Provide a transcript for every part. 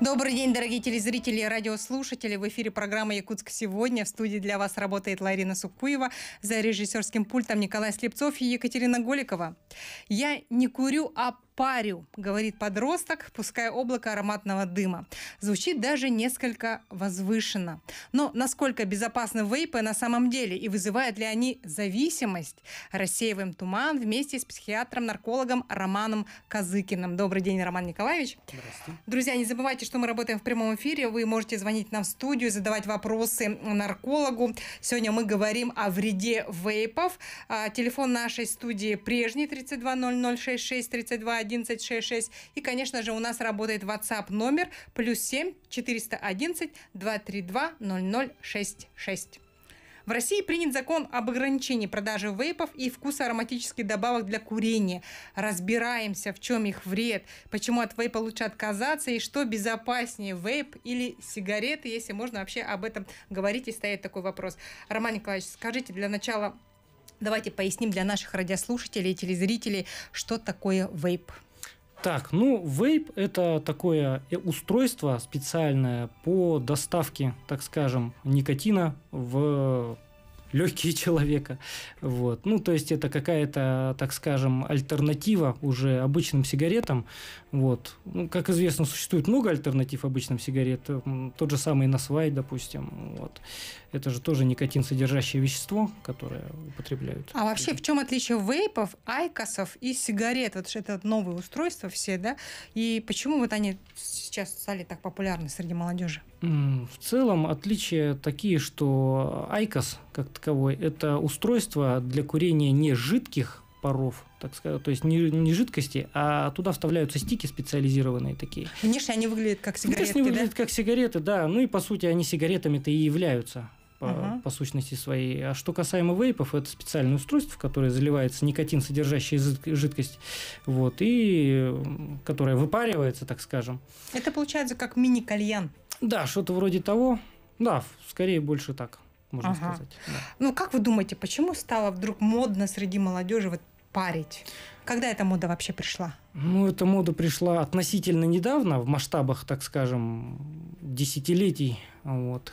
Добрый день, дорогие телезрители и радиослушатели. В эфире программа «Якутск сегодня». В студии для вас работает Ларина Сукуева. За режиссерским пультом Николай Слепцов и Екатерина Голикова. Я не курю, а парю, говорит подросток, пуская облако ароматного дыма. Звучит даже несколько возвышенно. Но насколько безопасны вейпы на самом деле и вызывают ли они зависимость? Рассеиваем туман вместе с психиатром-наркологом Романом Казыкиным. Добрый день, Роман Николаевич. Здравствуйте. Друзья, не забывайте, что мы работаем в прямом эфире. Вы можете звонить нам в студию, задавать вопросы наркологу. Сегодня мы говорим о вреде вейпов. А, телефон нашей студии прежний 320066 1166. И, конечно же, у нас работает WhatsApp номер плюс 7 411 232 0066. В России принят закон об ограничении продажи вейпов и вкуса ароматических добавок для курения. Разбираемся, в чем их вред, почему от вейпа лучше отказаться и что безопаснее вейп или сигареты, если можно вообще об этом говорить и стоит такой вопрос. Роман Николаевич, скажите для начала, Давайте поясним для наших радиослушателей и телезрителей, что такое вейп. Так, ну, вейп – это такое э, устройство специальное по доставке, так скажем, никотина в легкие человека. Вот. Ну, то есть это какая-то, так скажем, альтернатива уже обычным сигаретам. Вот. Ну, как известно, существует много альтернатив обычным сигаретам. Тот же самый Насвай, допустим. Вот это же тоже никотин содержащее вещество, которое употребляют. А вообще в чем отличие вейпов, айкосов и сигарет? Вот это вот новые устройства все, да? И почему вот они сейчас стали так популярны среди молодежи? В целом отличия такие, что э, айкос как таковой это устройство для курения не жидких паров, так сказать. То есть не, не жидкости, а туда вставляются стики специализированные такие. Внешне ну, они выглядят как ну, сигареты, Внешне да? выглядят как сигареты, да. Ну и, по сути, они сигаретами-то и являются по, uh по сущности своей. А что касаемо вейпов, это специальное устройство, в которое заливается никотин, содержащая жидкость, вот, и которая выпаривается, так скажем. Это получается как мини-кальян. Да, что-то вроде того. Да, скорее больше так, можно ага. сказать. Да. Ну, как вы думаете, почему стало вдруг модно среди молодежи вот парить. Когда эта мода вообще пришла? Ну, эта мода пришла относительно недавно, в масштабах, так скажем, десятилетий. Вот.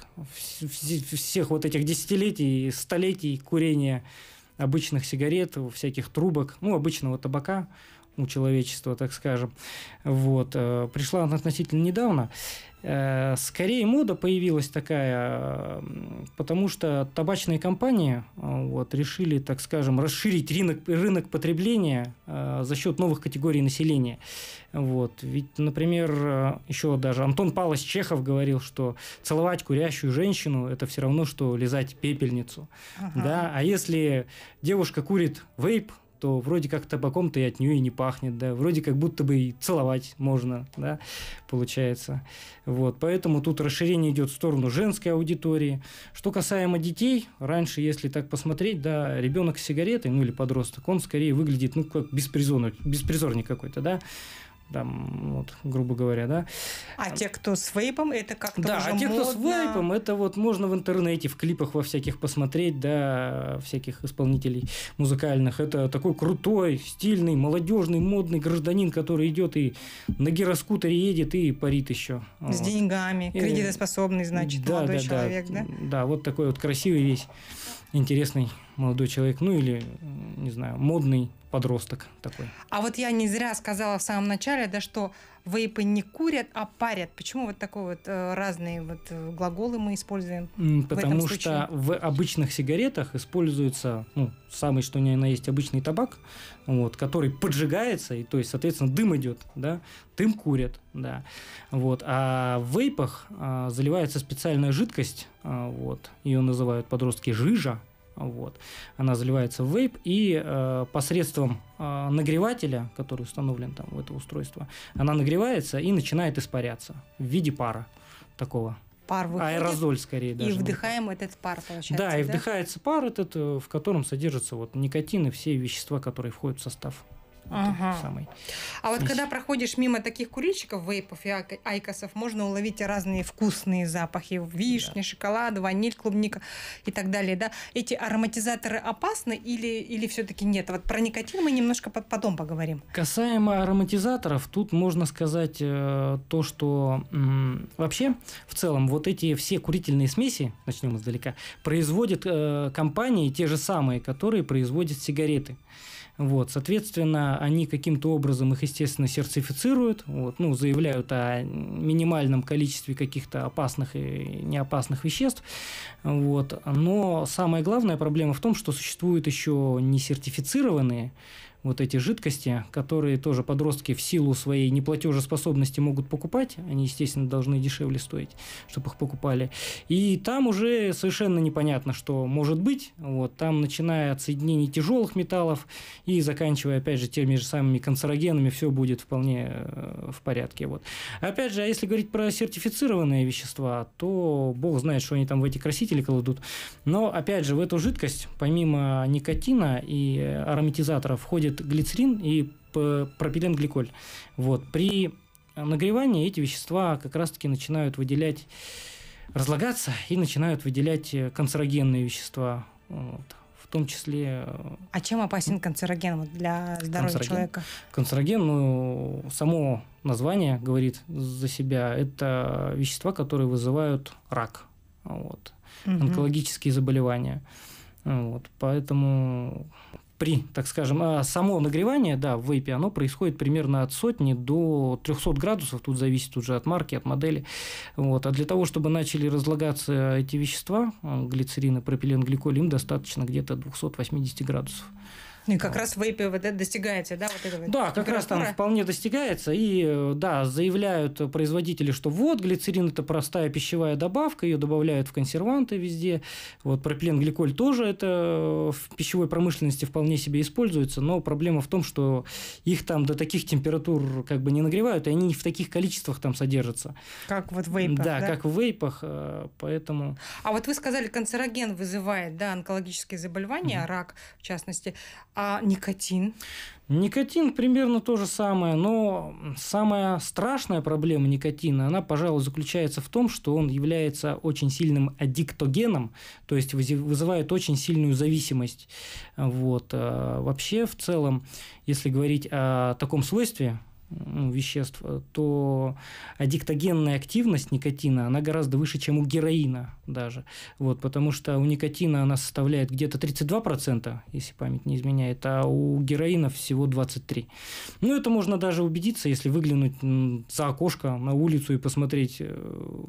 Всех вот этих десятилетий, столетий курения обычных сигарет, всяких трубок, ну, обычного табака у человечества, так скажем. Вот. Э, пришла она относительно недавно. Э, скорее мода появилась такая, потому что табачные компании э, вот, решили, так скажем, расширить рынок, рынок потребления за счет новых категорий населения. Вот. Ведь, например, еще даже Антон Палос Чехов говорил, что целовать курящую женщину – это все равно, что лизать пепельницу. Ага. Да? А если девушка курит вейп, то вроде как табаком-то и от нее и не пахнет, да, вроде как будто бы и целовать можно, да, получается. Вот, поэтому тут расширение идет в сторону женской аудитории. Что касаемо детей, раньше, если так посмотреть, да, ребенок с сигаретой, ну или подросток, он скорее выглядит, ну, как беспризорник, беспризорник какой-то, да, там, вот, грубо говоря, да. А те, кто с вейпом, это как-то Да, уже а те, модно. кто с вейпом, это вот можно в интернете, в клипах во всяких посмотреть, да, всяких исполнителей музыкальных. Это такой крутой, стильный, молодежный, модный гражданин, который идет и на гироскутере едет и парит еще. С вот. деньгами, кредитоспособный, значит, да, молодой да, человек, да? Да, вот такой вот красивый весь интересный молодой человек, ну или, не знаю, модный подросток такой. А вот я не зря сказала в самом начале, да, что вейпы не курят, а парят. Почему вот такой вот э, разные вот э, глаголы мы используем? Потому в что в обычных сигаретах используется, ну, самый что ни на есть обычный табак, вот, который поджигается, и то есть, соответственно, дым идет, да, дым курят, да. Вот, а в вейпах а, заливается специальная жидкость, а, вот, ее называют подростки жижа, вот. Она заливается в вейп, и э, посредством э, нагревателя, который установлен там в это устройство, она нагревается и начинает испаряться в виде пара такого пар выходит. Аэрозоль скорее даже. И ну, вдыхаем вот. этот пар, получается. Да, и да? вдыхается пар этот, э, в котором содержатся вот никотин и все вещества, которые входят в состав Ага. Самый. А вот когда проходишь мимо таких курильщиков, вейпов и айкосов, можно уловить разные вкусные запахи. Вишня, да. шоколад, ваниль, клубника и так далее. Да? Эти ароматизаторы опасны или, или все-таки нет? Вот про никотин мы немножко потом поговорим. Касаемо ароматизаторов, тут можно сказать э, то, что м, вообще в целом вот эти все курительные смеси, начнем издалека, производят э, компании те же самые, которые производят сигареты. Вот, соответственно, они каким-то образом их, естественно, сертифицируют, вот, ну, заявляют о минимальном количестве каких-то опасных и неопасных веществ. Вот. Но самая главная проблема в том, что существуют еще не сертифицированные вот эти жидкости, которые тоже подростки в силу своей неплатежеспособности могут покупать, они, естественно, должны дешевле стоить, чтобы их покупали. И там уже совершенно непонятно, что может быть. Вот, там, начиная от соединений тяжелых металлов и заканчивая, опять же, теми же самыми канцерогенами, все будет вполне э, в порядке. Вот. Опять же, а если говорить про сертифицированные вещества, то бог знает, что они там в эти красители кладут. Но, опять же, в эту жидкость, помимо никотина и ароматизатора, входит глицерин и пропиленгликоль. Вот. При нагревании эти вещества как раз-таки начинают выделять, разлагаться и начинают выделять э, канцерогенные вещества. Вот. В том числе... Э, а чем опасен канцероген для здоровья канцероген. человека? Канцероген, ну, само название говорит за себя, это вещества, которые вызывают рак, вот, угу. онкологические заболевания. Вот, поэтому при, так скажем, а, само нагревание, да, в вейпе, оно происходит примерно от сотни до 300 градусов, тут зависит уже от марки, от модели. Вот. А для того, чтобы начали разлагаться эти вещества, э, глицерин и пропиленгликоль, им достаточно где-то 280 градусов и как вот. раз вейпе вот это достигается, да, вот этого? Да, как раз там вполне достигается. И э, да, заявляют производители, что вот глицерин это простая пищевая добавка, ее добавляют в консерванты везде. Вот пропиленгликоль тоже это э, в пищевой промышленности вполне себе используется, но проблема в том, что их там до таких температур как бы не нагревают, и они не в таких количествах там содержатся. Как вот в вейпах, да? Да, как в вейпах, э, поэтому... А вот вы сказали, канцероген вызывает, да, онкологические заболевания, mm-hmm. рак в частности. А никотин? Никотин примерно то же самое, но самая страшная проблема никотина, она, пожалуй, заключается в том, что он является очень сильным аддиктогеном, то есть вызывает очень сильную зависимость. Вот. А, вообще, в целом, если говорить о таком свойстве, веществ, э, то аддиктогенная активность никотина, она гораздо выше, чем у героина даже. Вот, потому что у никотина она составляет где-то 32%, если память не изменяет, а у героина всего 23%. Ну, это можно даже убедиться, если выглянуть за окошко на улицу и посмотреть, э,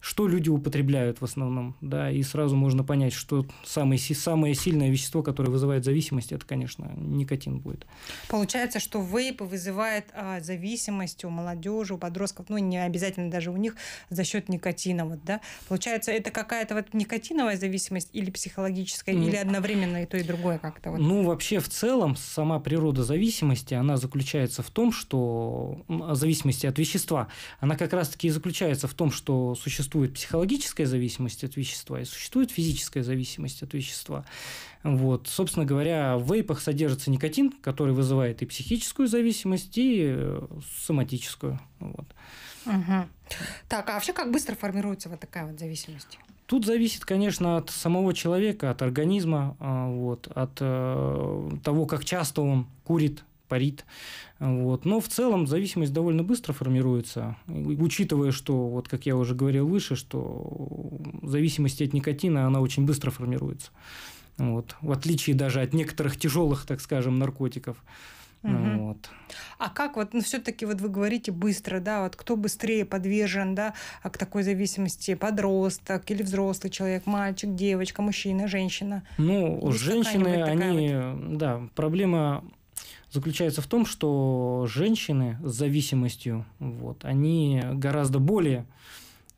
что люди употребляют в основном, да, и сразу можно понять, что самое, самое сильное вещество, которое вызывает зависимость, это, конечно, никотин будет. Получается, что вейп вызывает а, зависимость у молодежи, у подростков, ну, не обязательно даже у них за счет никотина, вот, да. Получается, это какая-то вот никотиновая зависимость или психологическая, mm. или одновременно и то, и другое как-то? Вот. Ну, вообще, в целом, сама природа зависимости, она заключается в том, что зависимости от вещества, она как раз-таки и заключается в том, что существует существует психологическая зависимость от вещества и существует физическая зависимость от вещества. Вот. Собственно говоря, в вейпах содержится никотин, который вызывает и психическую зависимость, и э, соматическую. Вот. Угу. Так, а вообще как быстро формируется вот такая вот зависимость? Тут зависит, конечно, от самого человека, от организма, а, вот, от э, того, как часто он курит, парит. Вот. Но в целом зависимость довольно быстро формируется, учитывая, что, вот как я уже говорил выше, что зависимость от никотина, она очень быстро формируется. Вот. В отличие даже от некоторых тяжелых, так скажем, наркотиков. Угу. вот. А как вот, ну, все-таки вот вы говорите быстро, да, вот кто быстрее подвержен, да, а к такой зависимости, подросток или взрослый человек, мальчик, девочка, мужчина, женщина? Ну, Есть женщины, они, вот... да, проблема заключается в том, что женщины с зависимостью, вот, они гораздо более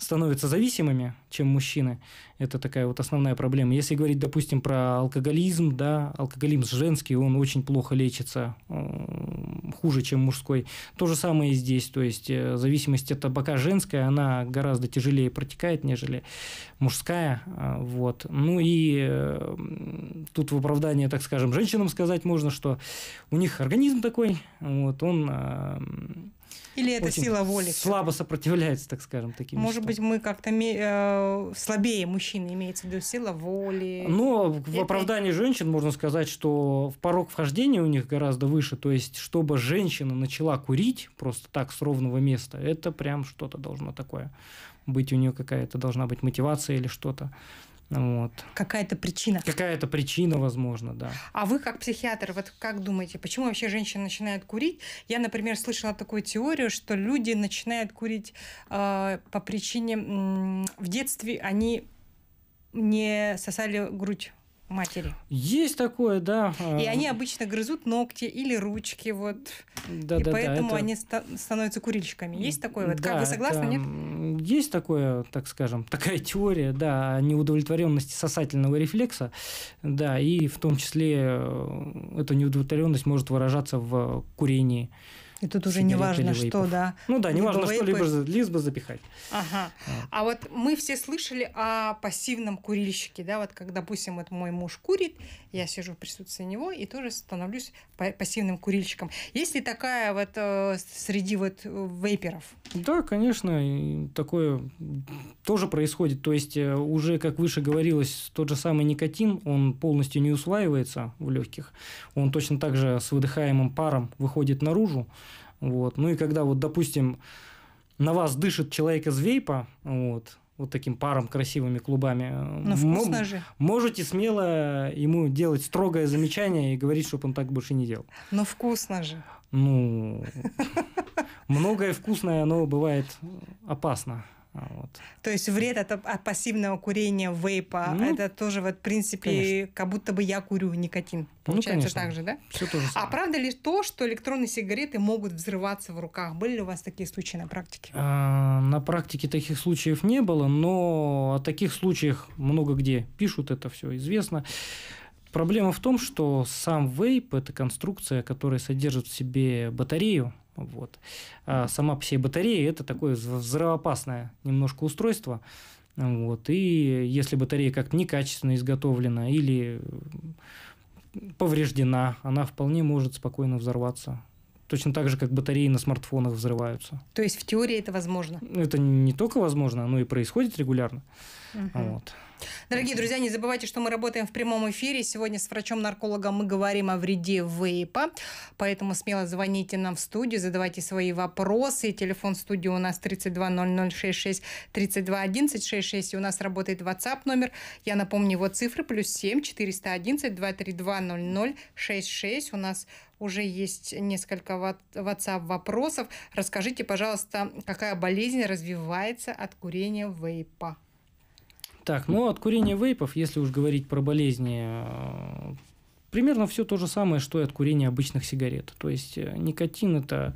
становятся зависимыми, чем мужчины. Это такая вот основная проблема. Если говорить, допустим, про алкоголизм, да, алкоголизм женский, он очень плохо лечится, э, хуже, чем мужской. То же самое и здесь, то есть э, зависимость от табака женская, она гораздо тяжелее протекает, нежели мужская, э, вот. Ну и тут в оправдание, так скажем, женщинам сказать можно, что у них организм такой, вот, он или это очень сила воли? Слабо сопротивляется, так скажем, таким. Может мечтам. быть, мы как-то э, слабее мужчины, имеется в виду сила воли. Но ну, а в оправдании женщин можно сказать, что в порог вхождения у них гораздо выше. То есть, чтобы женщина начала курить просто так с ровного места, это прям что-то должно такое быть у нее какая-то должна быть мотивация или что-то. Вот. Какая-то причина. Какая-то причина, возможно, да. А вы как психиатр, вот как думаете, почему вообще женщины начинают курить? Я, например, слышала такую теорию, что люди начинают курить э, по причине э, в детстве они не сосали грудь матери. Есть такое, да. И а, они обычно грызут ногти или ручки, вот. Да, и да, поэтому да, это... они становятся курильщиками. Есть такое? Вот, да, как вы согласны, это... нет? Есть такое, так скажем, такая теория, да, неудовлетворенности сосательного рефлекса, да, и в том числе э, эта неудовлетворенность может выражаться в курении. И тут уже не важно, что, да. Ну да, не важно, что, либо, либо запихать. Ага. А. вот мы все слышали о пассивном курильщике, да, вот как, допустим, вот мой муж курит, я сижу в присутствии него и тоже становлюсь пассивным курильщиком. Есть ли такая вот э, среди вот вейперов? Да, конечно, такое тоже происходит. То есть э, уже, как выше говорилось, тот же самый никотин, он полностью не усваивается в легких. Он точно так же с выдыхаемым паром выходит наружу. Вот. Ну и когда вот, допустим, на вас дышит человек из вейпа, вот, вот таким паром красивыми клубами, э, ну, вкусно же. можете смело ему делать строгое замечание и говорить, чтобы он так больше не делал. Но ну, вкусно же. Ну, многое вкусное, оно бывает опасно. А, вот. То есть вред от, от пассивного курения вейпа, ну, это тоже вот в принципе, конечно. как будто бы я курю никотин. Ну, Получается ну, так же, да? Все то же а самое. А правда ли то, что электронные сигареты могут взрываться в руках? Были ли у вас такие случаи на практике? А, на практике таких случаев не было, но о таких случаях много где пишут, это все известно. Проблема в том, что сам вейп – это конструкция, которая содержит в себе батарею, вот. А сама по себе батарея – это такое взрывоопасное немножко устройство. Вот. И если батарея как-то некачественно изготовлена или повреждена, она вполне может спокойно взорваться. Точно так же, как батареи на смартфонах взрываются. То есть в теории это возможно? Это не только возможно, но и происходит регулярно. Угу. Вот. Дорогие друзья, не забывайте, что мы работаем в прямом эфире. Сегодня с врачом-наркологом мы говорим о вреде вейпа, поэтому смело звоните нам в студию, задавайте свои вопросы. Телефон студии у нас 320066 321166, и у нас работает WhatsApp номер. Я напомню его цифры, плюс 7 411 232 0066. У нас уже есть несколько WhatsApp вопросов. Расскажите, пожалуйста, какая болезнь развивается от курения вейпа? Так, ну от курения вейпов, если уж говорить про болезни, э, примерно все то же самое, что и от курения обычных сигарет. То есть э, никотин это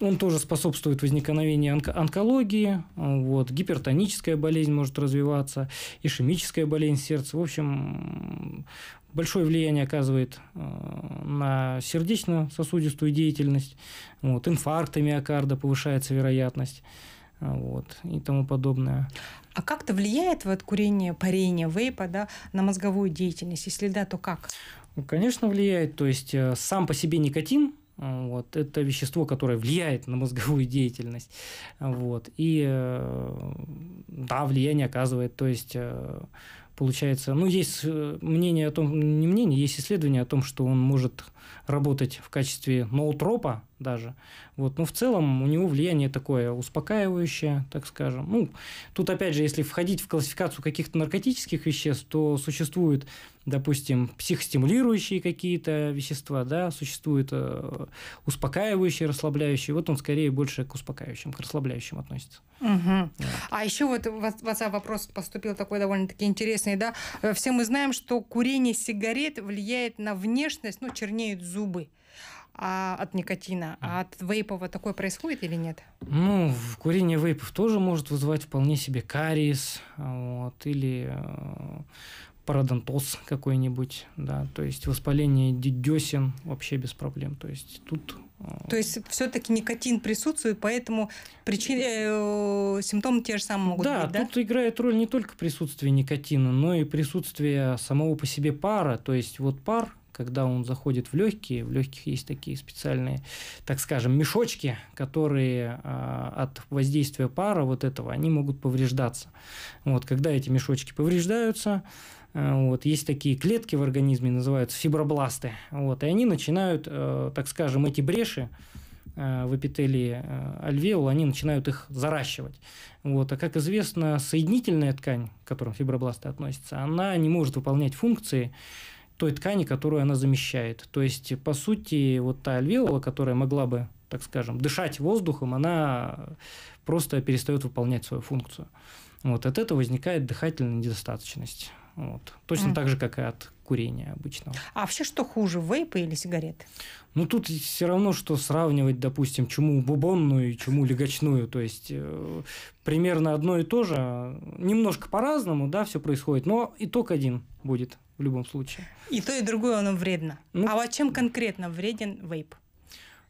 он тоже способствует возникновению онк- онкологии, вот, гипертоническая болезнь может развиваться, ишемическая болезнь сердца. В общем, большое влияние оказывает э, на сердечно-сосудистую деятельность, вот, инфаркты миокарда повышается вероятность вот, и тому подобное. А как-то влияет вот курение, парение вейпа да, на мозговую деятельность? Если да, то как? Ну, конечно, влияет. То есть э, сам по себе никотин э, вот, это вещество, которое влияет на мозговую деятельность. Вот, и э, да, влияние оказывает. То есть получается, ну, есть мнение о том, не мнение, есть исследование о том, что он может работать в качестве ноутропа, даже. Вот. Но ну, в целом у него влияние такое успокаивающее, так скажем. Ну, тут опять же, если входить в классификацию каких-то наркотических веществ, то существуют, допустим, психостимулирующие какие-то вещества, да, существуют э, успокаивающие, расслабляющие. Вот он скорее больше к успокаивающим, к расслабляющим относится. Угу. Вот. А еще вот в WhatsApp вопрос поступил такой довольно-таки интересный, да. Э, все мы знаем, что курение сигарет влияет на внешность, ну, чернеют зубы а, от никотина, а от вейпов такое происходит или нет? Ну, курение вейпов тоже может вызывать вполне себе кариес вот, или э, парадонтоз какой-нибудь, да, то есть воспаление десен вообще без проблем, то есть тут э, то есть все-таки никотин присутствует, поэтому причин, э, симптомы те же самые могут да, быть, да? тут играет роль не только присутствие никотина, но и присутствие самого по себе пара. То есть вот пар, когда он заходит в легкие, в легких есть такие специальные, так скажем, мешочки, которые а, от воздействия пара вот этого, они могут повреждаться. Вот, когда эти мешочки повреждаются, э, вот, есть такие клетки в организме, называются фибробласты. Вот, и они начинают, э, так скажем, эти бреши э, в эпителии альвеол, они начинают их заращивать. Вот. А как известно, соединительная ткань, к которой фибробласты относятся, она не может выполнять функции той ткани, которую она замещает. То есть, по сути, вот та альвеола, которая могла бы, так скажем, дышать воздухом, она просто перестает выполнять свою функцию. Вот, от этого возникает дыхательная недостаточность. Вот. Точно mm. так же, как и от курения обычного. А вообще что хуже, вейпы или сигареты? Ну, тут все равно, что сравнивать, допустим, чему бубонную и чему легочную. То есть, э, примерно одно и то же. Немножко по-разному, да, все происходит, но итог один будет в любом случае. И то, и другое оно вредно. Ну, а вот чем конкретно вреден вейп?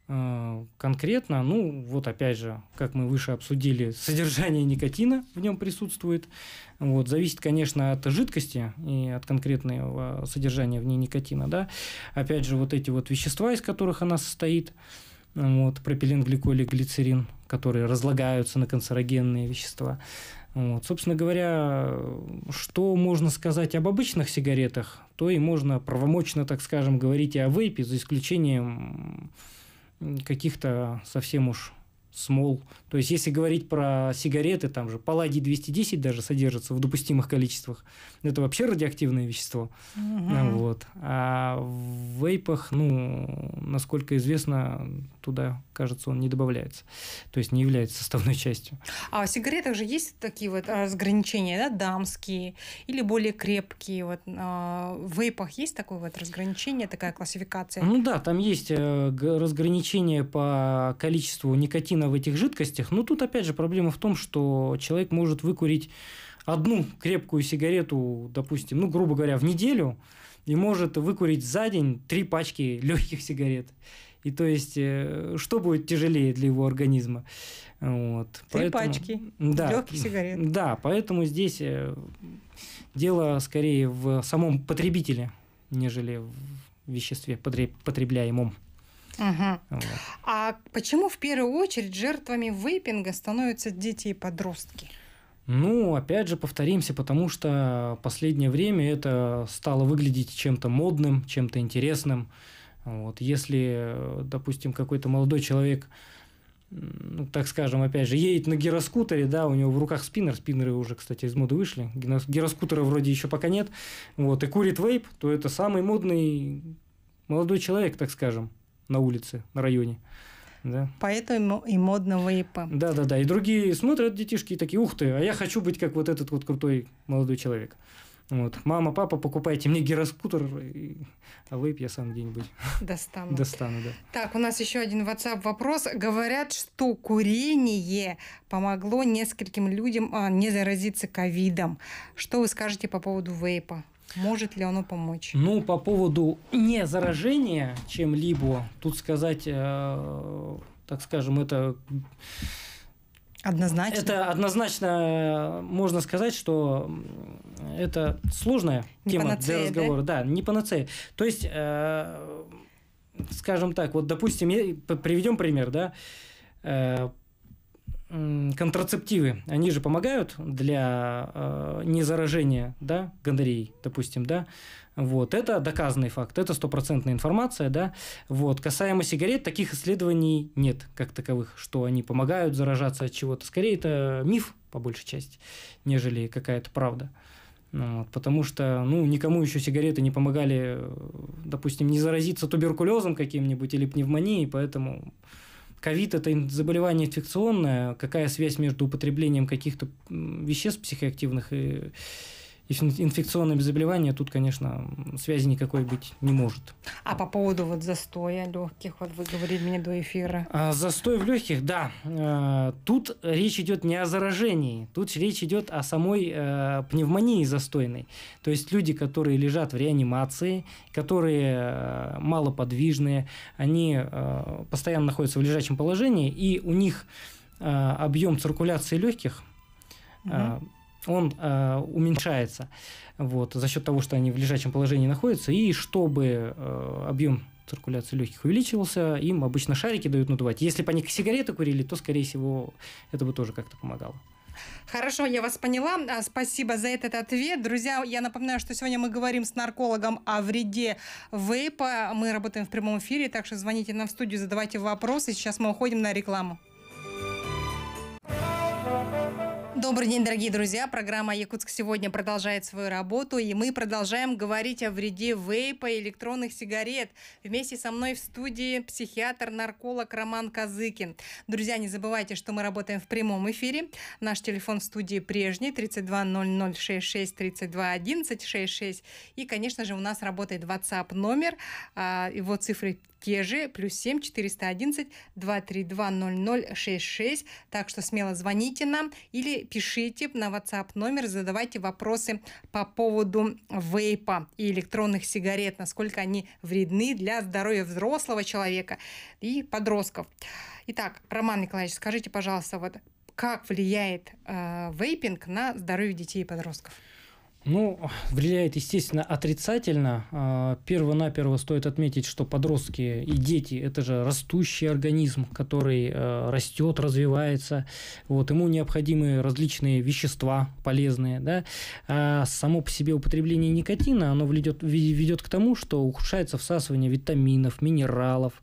Э, конкретно, ну вот опять же, как мы выше обсудили, содержание никотина в нем присутствует. Вот, зависит, конечно, от жидкости и от конкретного э, содержания в ней никотина. Да? Опять же, вот эти вот вещества, из которых она состоит, вот, пропилен, гликоль и глицерин, которые разлагаются на канцерогенные вещества. Вот. Собственно говоря, что можно сказать об обычных сигаретах, то и можно правомочно, так скажем, говорить и о вейпе, за исключением каких-то совсем уж смол. То есть, если говорить про сигареты, там же палладий-210 даже содержится в допустимых количествах. Это вообще радиоактивное вещество. Угу. Вот. А в вейпах, ну, насколько известно, туда, кажется, он не добавляется. То есть, не является составной частью. А в сигаретах же есть такие вот а, разграничения, да, дамские или более крепкие? Вот, а, в вейпах есть такое вот разграничение, такая классификация? Ну да, там есть э, разграничение по количеству никотина в этих жидкостях. Но тут опять же проблема в том, что человек может выкурить одну крепкую сигарету, допустим, ну, грубо говоря, в неделю, и может выкурить за день три пачки легких сигарет. И то есть, э, что будет тяжелее для его организма? Вот. Три поэтому, пачки да, легких сигарет. Да, поэтому здесь э, дело скорее в самом потребителе, нежели в веществе потребляемом. Угу. Вот. А почему в первую очередь жертвами вейпинга становятся дети и подростки? Ну, опять же, повторимся, потому что последнее время это стало выглядеть чем-то модным, чем-то интересным. Вот, если, допустим, какой-то молодой человек, ну, так скажем, опять же, едет на гироскутере, да, у него в руках спиннер, спиннеры уже, кстати, из моды вышли, гироскутера вроде еще пока нет, вот, и курит вейп, то это самый модный молодой человек, так скажем на улице, на районе. Да. Поэтому и модно вейпа. Да, да, да. И другие смотрят детишки и такие, ух ты, а я хочу быть как вот этот вот крутой молодой человек. Вот. Мама, папа, покупайте мне гироскутер, и... а вейп я сам где-нибудь достану. достану да. Так, у нас еще один WhatsApp вопрос. Говорят, что курение помогло нескольким людям а, не заразиться ковидом. Что вы скажете по поводу вейпа? Может ли оно помочь? Ну, по поводу не заражения чем-либо, тут сказать, э, так скажем, это... Однозначно. Это однозначно э, можно сказать, что это сложная не тема панацея, для разговора. Да? да, не панацея. То есть, э, скажем так, вот, допустим, приведем пример, да, э, контрацептивы, они же помогают для э, незаражения, да, гонореей, допустим, да, вот, это доказанный факт, это стопроцентная информация, да, вот, касаемо сигарет, таких исследований нет, как таковых, что они помогают заражаться от чего-то, скорее это миф, по большей части, нежели какая-то правда, ну вот, потому что, ну, никому еще сигареты не помогали, э, допустим, не заразиться туберкулезом каким-нибудь или пневмонией, поэтому ковид – это заболевание инфекционное, какая связь между употреблением каких-то веществ психоактивных и инфекционными заболеваниями тут, конечно, связи никакой быть не может. А по поводу вот застоя легких, вот вы говорили мне до эфира. А, застой в легких, да. А, тут речь идет не о заражении, тут речь идет о самой а, пневмонии застойной. То есть люди, которые лежат в реанимации, которые э, малоподвижные, они постоянно находятся в лежачем положении, и у них объем циркуляции легких угу он э, уменьшается вот, за счет того, что они в лежачем положении находятся, и чтобы э, объем циркуляции легких увеличивался, им обычно шарики дают надувать. Если бы они сигареты курили, то, скорее всего, это бы тоже как-то помогало. Хорошо, я вас поняла. А, спасибо за этот ответ. Друзья, я напоминаю, что сегодня мы говорим с наркологом о вреде вейпа. Мы работаем в прямом эфире, так что звоните нам в студию, задавайте вопросы. Сейчас мы уходим на рекламу. Добрый день, дорогие друзья. Программа «Якутск сегодня» продолжает свою работу, и мы продолжаем говорить о вреде вейпа и электронных сигарет. Вместе со мной в студии психиатр-нарколог Роман Казыкин. Друзья, не забывайте, что мы работаем в прямом эфире. Наш телефон в студии прежний 320066 321166. И, конечно же, у нас работает WhatsApp номер. А, его цифры те же, плюс 7 411 232 0066. Так что смело звоните нам или пишите на WhatsApp номер, задавайте вопросы по поводу вейпа и электронных сигарет, насколько они вредны для здоровья взрослого человека и подростков. Итак, Роман Николаевич, скажите, пожалуйста, вот как влияет э, вейпинг на здоровье детей и подростков? Ну, влияет, естественно, отрицательно. А, перво-наперво стоит отметить, что подростки и дети – это же растущий организм, который э, растет, развивается. Вот, ему необходимы различные вещества полезные. Да? А само по себе употребление никотина, оно ведет, ведет к тому, что ухудшается всасывание витаминов, минералов,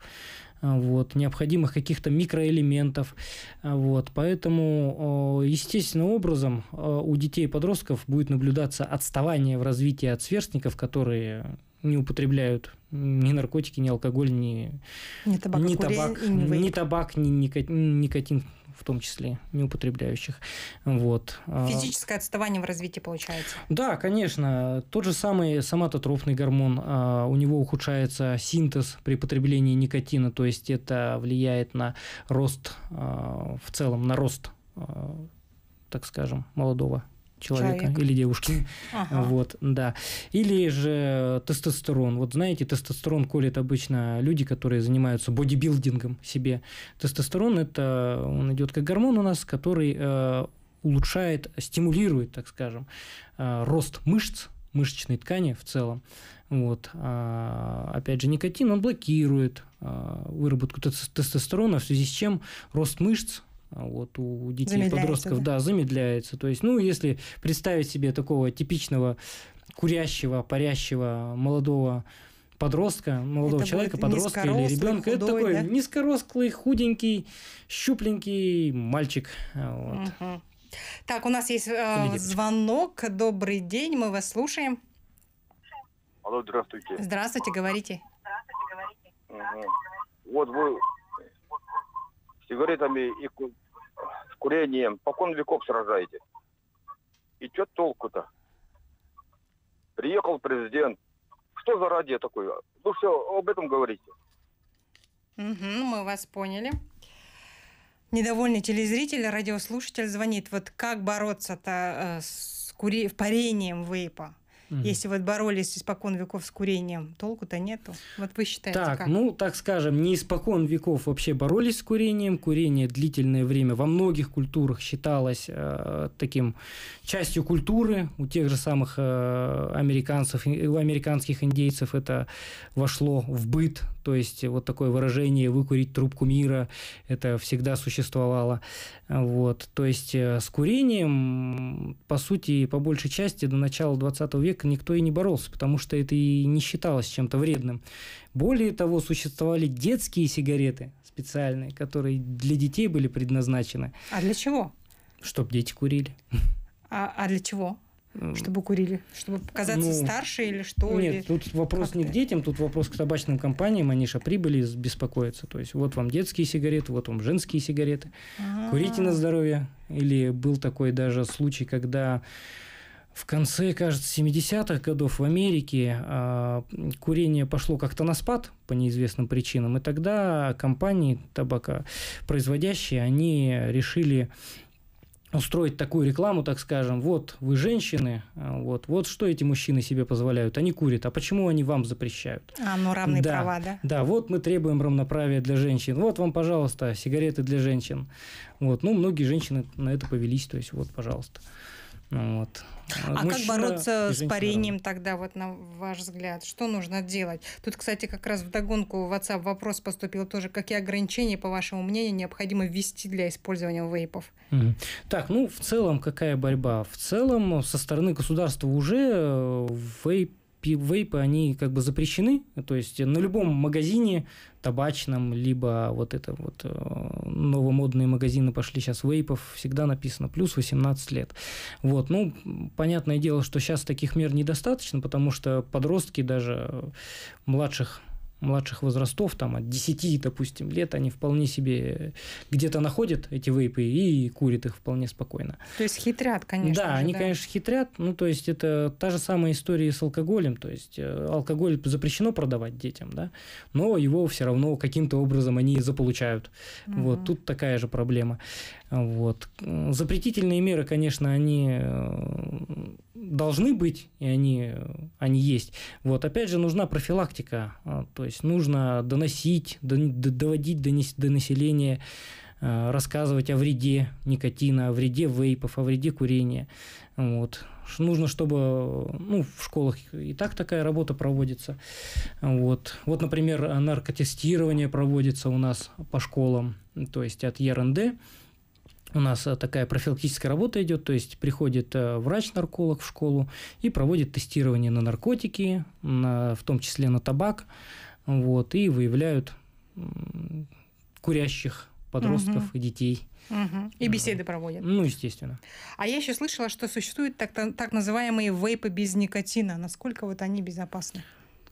а, вот, необходимых каких-то микроэлементов. А, вот, поэтому естественным образом а, у детей и подростков будет наблюдаться отставание в развитии от сверстников, которые не употребляют ни наркотики, ни алкоголь, ни, ни табак, ни, табак, ни, ни табак, ни никотин в том числе, не употребляющих. Вот. А, Физическое отставание в развитии получается? Да, конечно. Тот же самый соматотрофный гормон, а, у него ухудшается синтез при потреблении никотина, то есть это влияет на рост, а, в целом на рост так скажем, молодого человека Человек. или девушки. Ага. Вот, да. Или же тестостерон. Вот знаете, тестостерон колет обычно люди, которые занимаются бодибилдингом себе. Тестостерон это он идет как гормон у нас, который э, улучшает, стимулирует, так скажем, э, рост мышц, мышечной ткани в целом. Вот. А, опять же, никотин, он блокирует а, выработку тестостерона, в связи с чем рост мышц вот у детей и подростков, да. да, замедляется. То есть, ну, если представить себе такого типичного курящего, парящего молодого подростка, молодого это человека, подростка или ребенка. Худой, это такой да? низкорослый, худенький, щупленький мальчик. Вот. Угу. Так, у нас есть э, звонок. Добрый день, мы вас слушаем. Алло, здравствуйте. Здравствуйте, говорите. Здравствуйте, говорите. Угу. Вот вы сигаретами и курением. Покон веков сражаете. И что толку-то? Приехал президент. Что за радио такое? Ну все, об этом говорите. Угу, мы вас поняли. Недовольный телезритель, радиослушатель звонит. Вот как бороться-то э, с кури... парением вейпа? Mm-hmm. Если вот боролись испокон веков с курением, толку-то нету. Вот вы считаете так, как? Ну, так скажем, не испокон веков вообще боролись с курением. Курение длительное время во многих культурах считалось э, таким частью культуры. У тех же самых э, американцев, у американских индейцев это вошло в быт, то есть вот такое выражение «выкурить трубку мира» это всегда существовало. Вот. То есть э, с курением, по сути, по большей части до начала 20 века никто и не боролся, потому что это и не считалось чем-то вредным. Более того, существовали детские сигареты специальные, которые для детей были предназначены. А для чего? Чтобы дети курили. А, а для чего? Чтобы курили? Чтобы показаться ну, старше или что? Нет, или... тут вопрос как не это? к детям, тут вопрос к табачным компаниям. Они же прибыли беспокоиться, То есть, вот вам детские сигареты, вот вам женские сигареты. А-а-а. Курите на здоровье. Или был такой даже случай, когда в конце, кажется, 70-х годов в Америке а, курение пошло как-то на спад по неизвестным причинам, и тогда компании табака производящие, они решили устроить такую рекламу, так скажем, вот вы женщины, а, вот, вот что эти мужчины себе позволяют, они курят, а почему они вам запрещают? А, ну равные да, права, да? Да, вот мы требуем равноправия для женщин, вот вам, пожалуйста, сигареты для женщин. Вот, ну, многие женщины на это повелись, то есть вот, пожалуйста. Ну, вот. А Мужчина, как бороться извините, с парением наверное. тогда, вот на ваш взгляд? Что нужно делать? Тут, кстати, как раз в догонку в WhatsApp вопрос поступил тоже. Какие ограничения, по вашему мнению, необходимо ввести для использования вейпов? Так, ну, в целом какая борьба? В целом со стороны государства уже э, вейп вейпы, они как бы запрещены, то есть на любом магазине табачном, либо вот это вот э, новомодные магазины пошли сейчас вейпов, всегда написано плюс 18 лет. Вот, ну, понятное дело, что сейчас таких мер недостаточно, потому что подростки даже э, младших младших возрастов, там от 10, допустим, лет, они вполне себе где-то находят эти вейпы и курят их вполне спокойно. То есть хитрят, конечно. Да, же, они, да. конечно, хитрят. Ну, то есть это та же самая история с алкоголем. То есть э, алкоголь запрещено продавать детям, да, но его все равно каким-то образом они заполучают. Угу. Вот тут такая же проблема. Вот. Запретительные меры, конечно, они э, должны быть, и они, они есть. Вот, опять же, нужна профилактика, а, то есть нужно доносить, до доводить до населения, а, рассказывать о вреде никотина, о вреде вейпов, о вреде курения. Вот. Нужно, чтобы ну, в школах и так такая работа проводится. Вот, вот например, наркотестирование проводится у нас по школам, то есть от ЕРНД. У нас э, такая профилактическая работа идет, то есть приходит э, врач-нарколог в школу и проводит тестирование на наркотики, на, в том числе на табак, вот, и выявляют курящих подростков угу. и детей. Угу. И беседы проводят. Ну, естественно. А я еще слышала, что существуют так, так называемые вейпы без никотина. Насколько вот они безопасны?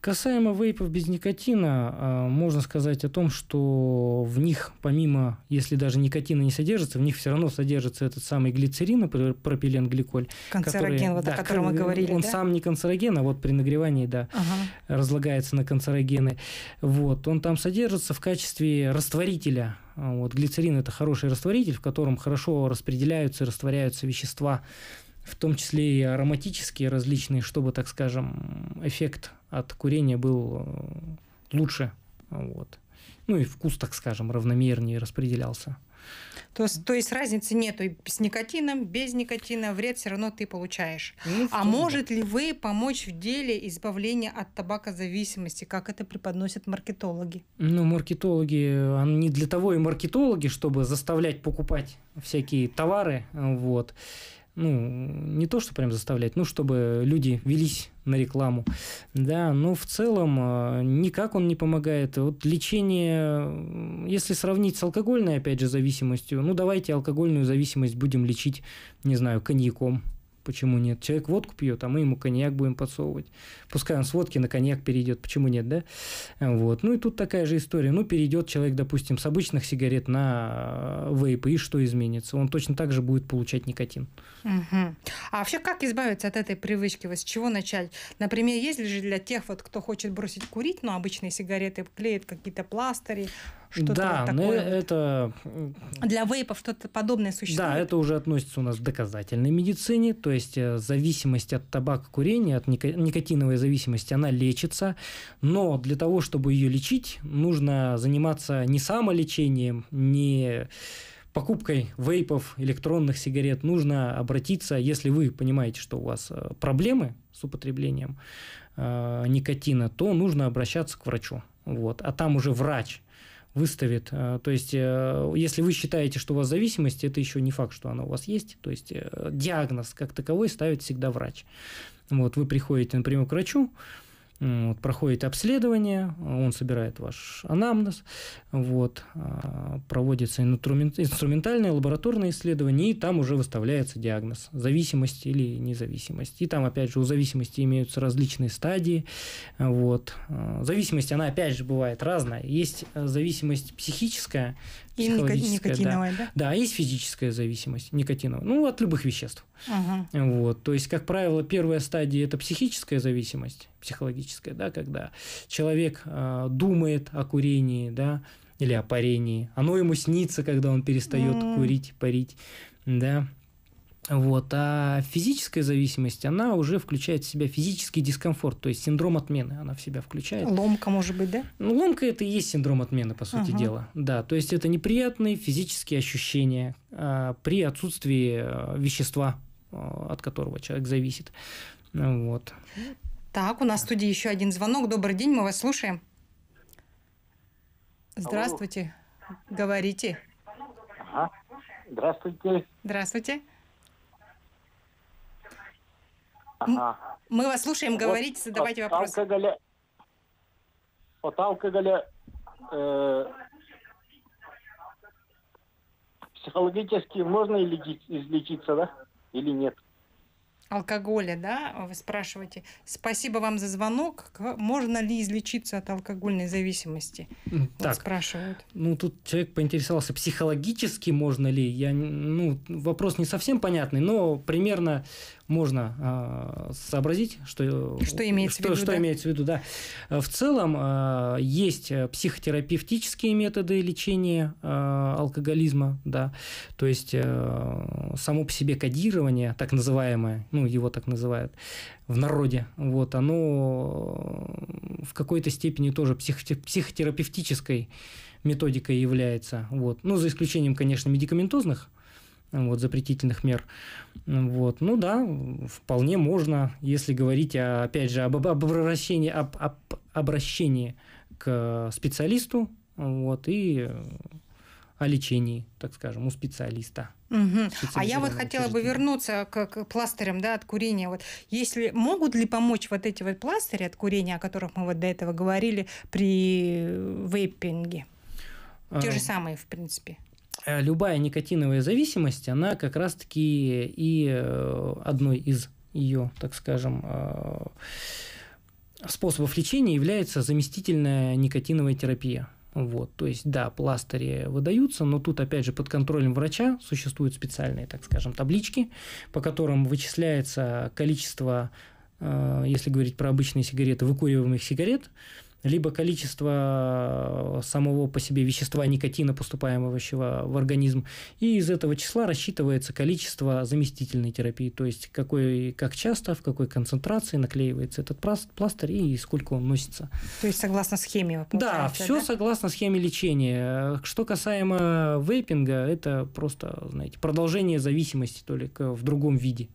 Касаемо вейпов без никотина, а, можно сказать о том, что в них, помимо, если даже никотина не содержится, в них все равно содержится этот самый глицерин, пропилен гликоль. Канцероген, который, вот да, о котором мы э, говорили. Он да? сам не канцероген, а вот при нагревании, да, ага. разлагается на канцерогены. Вот, он там содержится в качестве растворителя вот глицерин это хороший растворитель, в котором хорошо распределяются и растворяются вещества в том числе и ароматические различные, чтобы, так скажем, эффект от курения был э, лучше. Вот. Ну и вкус, так скажем, равномернее распределялся. То есть, то есть разницы нету и с никотином, без никотина, вред все равно ты получаешь. Ну, а может ли вы помочь в деле избавления от табакозависимости, как это преподносят маркетологи? Ну, маркетологи, э, они для того и маркетологи, чтобы заставлять покупать всякие товары, вот ну, не то, что прям заставлять, ну, чтобы люди велись на рекламу, да, но в целом э, никак он не помогает. Вот лечение, если сравнить с алкогольной, опять же, зависимостью, ну, давайте алкогольную зависимость будем лечить, не знаю, коньяком, Почему нет? Человек водку пьет, а мы ему коньяк будем подсовывать. Пускай он с водки на коньяк перейдет, почему нет, да? Вот. Ну и тут такая же история. Ну, перейдет человек, допустим, с обычных сигарет на э, вейпы, и что изменится? Он точно так же будет получать никотин. Угу. А вообще, как избавиться от этой привычки? Вот с чего начать? Например, есть ли же для тех, вот, кто хочет бросить курить, но обычные сигареты клеят какие-то пластыри, что-то да, вот ну, такое. Да, это... Для вейпов что-то подобное существует? Да, это уже относится у нас к доказательной медицине, то есть э, зависимость от табака, курения, от никотиновой зависимости, она лечится, но для того, чтобы ее лечить, нужно заниматься не самолечением, не покупкой вейпов, электронных сигарет нужно обратиться, если вы понимаете, что у вас э, проблемы с употреблением э, никотина, то нужно обращаться к врачу. Вот. А там уже врач выставит. А, то есть, э, если вы считаете, что у вас зависимость, это еще не факт, что она у вас есть. То есть, э, диагноз как таковой ставит всегда врач. Вот вы приходите, например, к врачу, вот, проходит обследование, он собирает ваш анамнез, вот, а, проводится инструментальное, лабораторное исследование, и там уже выставляется диагноз, зависимость или независимость. И там, опять же, у зависимости имеются различные стадии. Вот. А, зависимость, она, опять же, бывает разная. Есть э, зависимость психическая, и никотиновая, да. да? Да, есть физическая зависимость никотиновая. Ну, от любых веществ. Угу. Вот, то есть, как правило, первая стадия – это психическая зависимость, психологическая, да, когда человек э, думает о курении, да, или о парении. Оно ему снится, когда он перестает mm. курить, парить, да. Вот. А физическая зависимость, она уже включает в себя физический дискомфорт, то есть синдром отмены она в себя включает. Ломка, может быть, да? Ну, ломка – это и есть синдром отмены, по сути ага. дела. Да, то есть это неприятные физические ощущения а, при отсутствии а, вещества, а, от которого человек зависит. Вот. Так, у нас в студии еще один звонок. Добрый день, мы вас слушаем. Здравствуйте. Алло. Говорите. Ага. Здравствуйте. Здравствуйте. Ага. Мы вас слушаем, говорите, вот задавайте от вопросы. Алкоголя... От алкоголя э... психологически можно излечиться, да? Или нет? алкоголя, да, вы спрашиваете. Спасибо вам за звонок. Можно ли излечиться от алкогольной зависимости? Так, вот спрашивают. Ну, тут человек поинтересовался, психологически можно ли. Я, ну, вопрос не совсем понятный, но примерно можно э, сообразить, что, что имеется что, в виду. Что да? имеется в виду да. В целом а, э, есть психотерапевтические методы лечения э, алкоголизма, да, то есть э, само по себе кодирование, так называемое, ну его так называют в народе, вот оно в какой-то степени тоже психотерапевтической методикой является, вот, ну за исключением, конечно, медикаментозных вот, запретительных мер. Вот. Ну да, вполне можно, если говорить, о, опять же, об, об, обращении, об, об обращении к специалисту вот, и о лечении, так скажем, у специалиста. Угу. А я вот хотела бы вернуться к, к пластырям да, от курения. Вот если могут ли помочь вот эти вот пластыри от курения, о которых мы вот до этого говорили при вейпинге? Те а, же самые, в принципе. Э, любая никотиновая зависимость, она как раз-таки и э, одной из ее, так скажем, э, способов лечения является заместительная никотиновая терапия. Вот, то есть, да, пластыри выдаются, но тут, опять же, под контролем врача существуют специальные, так скажем, таблички, по которым вычисляется количество, если говорить про обычные сигареты, выкуриваемых сигарет, либо количество э, самого по себе вещества никотина, поступаемого в организм, и из этого числа рассчитывается количество заместительной терапии, то есть какой, как часто, в какой концентрации наклеивается этот пластырь и сколько он носится. То есть согласно схеме? Да, все да? согласно схеме лечения. Э, что касаемо вейпинга, это просто, знаете, продолжение зависимости, только в другом виде.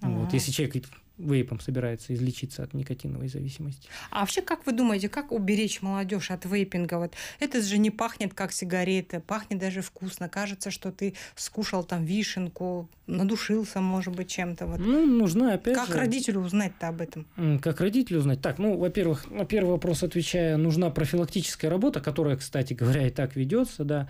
Вот, если человек вейпом собирается излечиться от никотиновой зависимости. А вообще, как вы думаете, как уберечь молодежь от вейпинга? Вот это же не пахнет как сигареты, пахнет даже вкусно. Кажется, что ты скушал там вишенку, надушился, может быть, чем-то. Вот. Ну, нужно опять Как же... родителю узнать-то об этом? Как родителю узнать? Так, ну, во-первых, на первый вопрос отвечая, нужна профилактическая работа, которая, кстати говоря, и так ведется, да.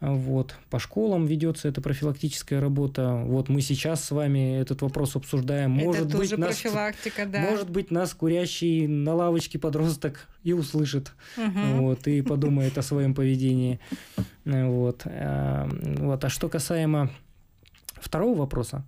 Вот, по школам ведется эта профилактическая работа. Вот мы сейчас с вами этот вопрос обсуждаем. Может это быть, нас, профилактика, да. Может быть, нас курящий на лавочке подросток и услышит, угу. вот, и подумает о своем поведении. Вот. Эм, вот. А что касаемо второго вопроса,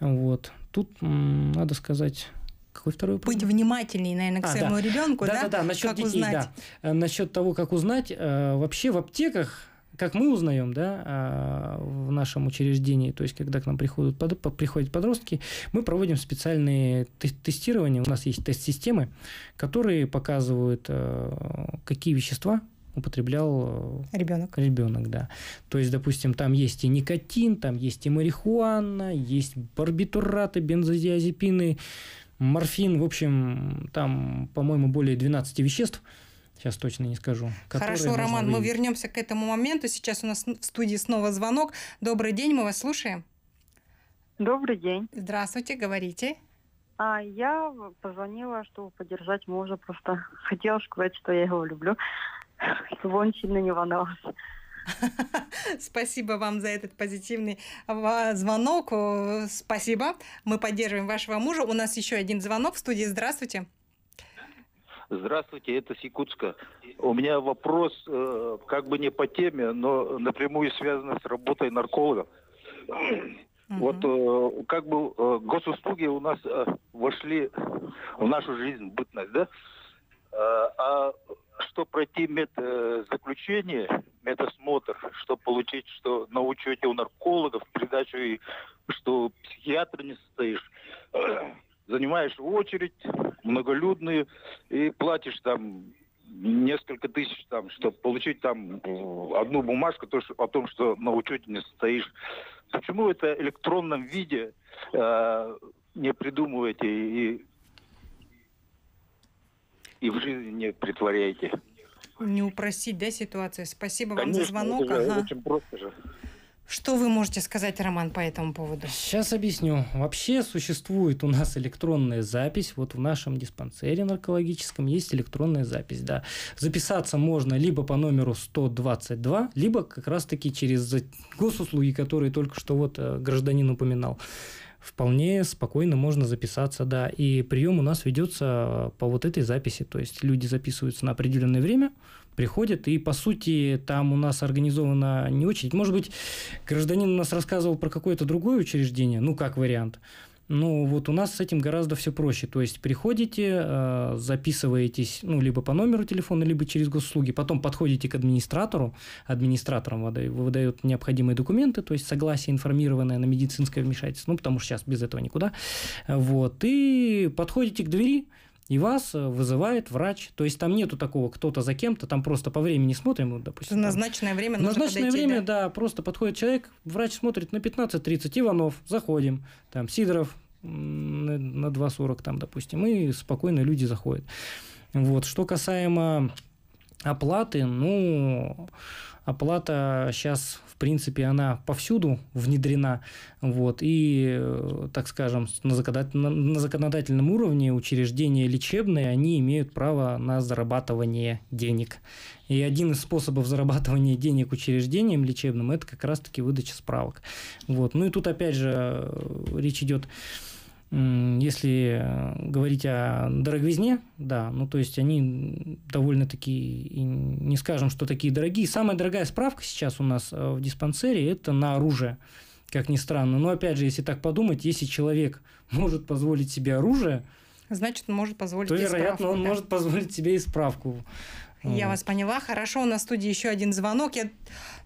вот, тут надо сказать... Какой второй вопрос? Быть внимательнее, наверное, к а, своему да. ребенку, да? Да, да, да, насчет как детей, узнать? да. Э, насчет того, как узнать, э, вообще в аптеках как мы узнаем, да, а, в нашем учреждении, то есть когда к нам приходят, приходят подростки, мы проводим специальные тестирования. У нас есть тест-системы, которые показывают, а, какие вещества употреблял э, ребенок. Ребенок, да. То есть, допустим, там есть и никотин, там есть и марихуана, есть барбитураты, бензодиазепины, морфин, в общем, там, по-моему, более 12 веществ – сейчас точно не скажу. Хорошо, Роман, мы вернемся к этому моменту. Сейчас у нас в студии снова звонок. Добрый день, мы вас слушаем. Добрый день. Здравствуйте, говорите. А я позвонила, чтобы поддержать мужа. Просто хотела сказать, что я его люблю, чтобы он сильно не волновался. Спасибо вам за этот позитивный а, звонок. Спасибо. Мы поддерживаем вашего мужа. У нас еще один звонок в студии. Здравствуйте. Здравствуйте, это с У меня вопрос, э, как бы не по теме, но напрямую связан с работой нарколога. Вот э, как бы э, госуслуги у нас э, вошли в нашу жизнь, бытность, да? Э, а что пройти медзаключение, э, медосмотр, что получить, что на учете у наркологов, передачу, и что психиатр не состоишь занимаешь очередь многолюдную и платишь там несколько тысяч там, чтобы получить там э, одну бумажку то, что, о том, что на учете не стоишь. Почему это в электронном виде э, не придумываете и, и в жизни не притворяете? Не упростить, да, ситуацию? Спасибо Конечно, вам за звонок. Это же, ага. очень просто же. Что вы можете сказать, Роман, по этому поводу? Сейчас объясню. Вообще существует у нас электронная запись. Вот в нашем диспансере наркологическом есть электронная запись, да. Записаться можно либо по номеру 122, либо как раз-таки через госуслуги, которые только что вот э, гражданин упоминал вполне спокойно можно записаться, да. И прием у нас ведется э, по вот этой записи. То есть люди записываются на определенное время, приходят, и, по сути, там у нас организована не очередь. Может быть, гражданин у нас рассказывал про какое-то другое учреждение, ну, как вариант. но ну, вот у нас с этим гораздо все проще. То есть приходите, э, записываетесь, ну, либо по номеру телефона, либо через госуслуги, потом подходите к администратору, администратором выдают необходимые документы, то есть согласие информированное на медицинское вмешательство, ну, потому что сейчас без этого никуда. Вот, и подходите к двери, и вас э, вызывает врач. То есть там нету такого кто-то за кем-то, там просто по времени смотрим, допустим. В назначенное время нужно подойти, время, да? да, просто подходит человек, врач смотрит на 15.30, Иванов, заходим, там Сидоров на 2.40 там, допустим, и спокойно люди заходят. Вот, что касаемо оплаты, ну, оплата сейчас в принципе, она повсюду внедрена, вот, и, э, так скажем, на, на законодательном уровне учреждения лечебные, они имеют право на зарабатывание денег. И один из способов зарабатывания денег учреждением лечебным – это как раз-таки выдача справок. Вот. Ну и тут, опять же, э, речь идет если э, говорить о дороговизне, да, ну то есть они довольно-таки, не скажем, что такие дорогие. Самая дорогая справка сейчас у нас э, в диспансере – это на оружие, как ни странно. Но опять же, если так подумать, если человек может позволить себе оружие, значит, он может позволить то, вероятно, справку, он да? может позволить себе и справку. Я вас поняла. Хорошо, у нас в студии еще один звонок. Я...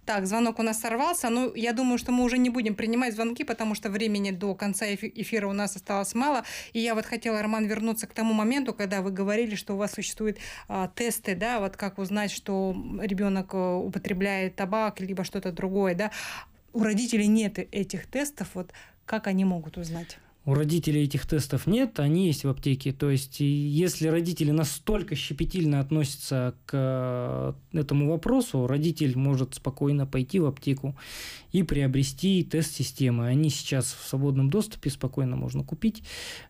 Так, звонок у нас сорвался, но я думаю, что мы уже не будем принимать звонки, потому что времени до конца эфира у нас осталось мало. И я вот хотела, Роман, вернуться к тому моменту, когда вы говорили, что у вас существуют а, тесты, да, вот как узнать, что ребенок э, употребляет табак, либо что-то другое, да. У родителей нет этих тестов, вот как они могут узнать? у родителей этих тестов нет, они есть в аптеке. То есть, если родители настолько щепетильно относятся к э, этому вопросу, родитель может спокойно пойти в аптеку и приобрести тест системы. Они сейчас в свободном доступе спокойно можно купить.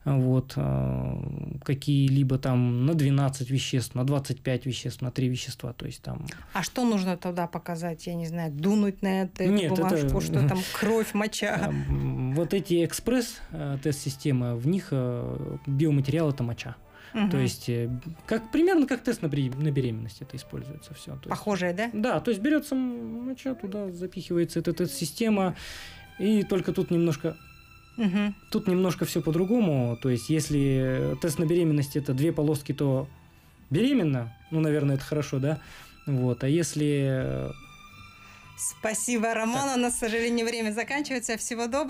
Э, вот, э, какие-либо там на 12 веществ, на 25 веществ, на 3 вещества. То есть, там... А что нужно тогда показать? Я не знаю, дунуть на эту Нет, бумажку, это... что там кровь, моча? Вот эти экспресс тест-системы, в них э, биоматериалы – это моча. Угу. То есть, э, как, примерно как тест на, на беременность это используется все. То Похожее, есть, да? Да, то есть берется моча, туда запихивается эта тест-система, и только тут немножко Угу. Тут немножко все по-другому. То есть, если тест на беременность это две полоски, то беременна. Ну, наверное, это хорошо, да? Вот. А если э, Спасибо, Роман. Так. У нас, к сожалению, время заканчивается. Всего доброго.